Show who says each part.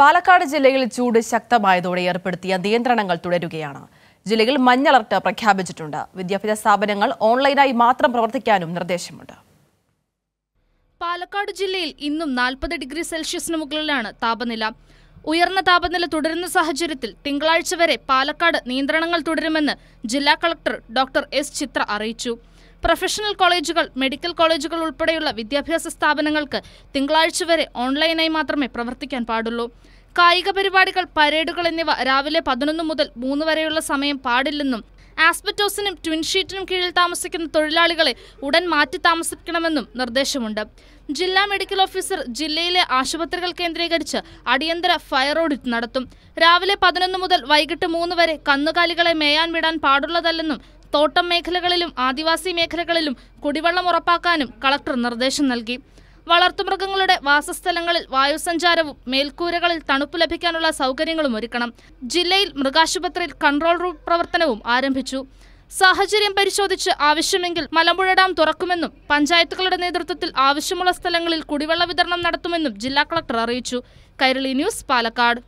Speaker 1: പാലക്കാട് ജില്ലയിൽ ചൂട് ശക്തമായതോടെ ഏർപ്പെടുത്തിയ നിയന്ത്രണങ്ങൾ തുടരുകയാണ് ജില്ലയിൽ മഞ്ഞ അലർട്ട് പ്രഖ്യാപിച്ചിട്ടുണ്ട് വിദ്യാഭ്യാസ സ്ഥാപനങ്ങൾ ഓൺലൈനായി മാത്രം പ്രവർത്തിക്കാനും നിർദ്ദേശമുണ്ട്
Speaker 2: പാലക്കാട് ജില്ലയിൽ ഇന്നും നാൽപ്പത് ഡിഗ്രി സെൽഷ്യസിന് മുകളിലാണ് താപനില ഉയർന്ന താപനില തുടരുന്ന സാഹചര്യത്തിൽ തിങ്കളാഴ്ച വരെ പാലക്കാട് നിയന്ത്രണങ്ങൾ തുടരുമെന്ന് ജില്ലാ കളക്ടർ ഡോക്ടർ എസ് ചിത്ര അറിയിച്ചു പ്രൊഫഷണൽ കോളേജുകൾ മെഡിക്കൽ കോളേജുകൾ ഉൾപ്പെടെയുള്ള വിദ്യാഭ്യാസ സ്ഥാപനങ്ങൾക്ക് തിങ്കളാഴ്ച വരെ ഓൺലൈനായി മാത്രമേ പ്രവർത്തിക്കാൻ പാടുള്ളൂ കായിക പരിപാടികൾ പരേഡുകൾ എന്നിവ രാവിലെ പതിനൊന്ന് മുതൽ മൂന്ന് വരെയുള്ള സമയം പാടില്ലെന്നും ആസ്പെറ്റോസിനും ട്വിൻ ഷീറ്റിനും കീഴിൽ താമസിക്കുന്ന തൊഴിലാളികളെ ഉടൻ മാറ്റി താമസിക്കണമെന്നും നിർദ്ദേശമുണ്ട് ജില്ലാ മെഡിക്കൽ ഓഫീസർ ജില്ലയിലെ ആശുപത്രികൾ കേന്ദ്രീകരിച്ച് അടിയന്തര ഫയർ ഓഡിറ്റ് നടത്തും രാവിലെ പതിനൊന്ന് മുതൽ വൈകിട്ട് മൂന്ന് വരെ കന്നുകാലികളെ മേയാൻ വിടാൻ പാടുള്ളതല്ലെന്നും തോട്ടം മേഖലകളിലും ആദിവാസി മേഖലകളിലും കുടിവെള്ളം ഉറപ്പാക്കാനും കളക്ടർ നിർദ്ദേശം നൽകി വളർത്തുമൃഗങ്ങളുടെ വാസസ്ഥലങ്ങളിൽ വായുസഞ്ചാരവും മേൽക്കൂരകളിൽ തണുപ്പ് ലഭിക്കാനുള്ള സൗകര്യങ്ങളും ഒരുക്കണം ജില്ലയിൽ മൃഗാശുപത്രിയിൽ കൺട്രോൾ റൂം പ്രവർത്തനവും ആരംഭിച്ചു സാഹചര്യം പരിശോധിച്ച് ആവശ്യമെങ്കിൽ മലമ്പുഴ ഡാം തുറക്കുമെന്നും പഞ്ചായത്തുകളുടെ നേതൃത്വത്തിൽ ആവശ്യമുള്ള സ്ഥലങ്ങളിൽ കുടിവെള്ള വിതരണം നടത്തുമെന്നും ജില്ലാ കളക്ടർ അറിയിച്ചു കൈരളി ന്യൂസ് പാലക്കാട്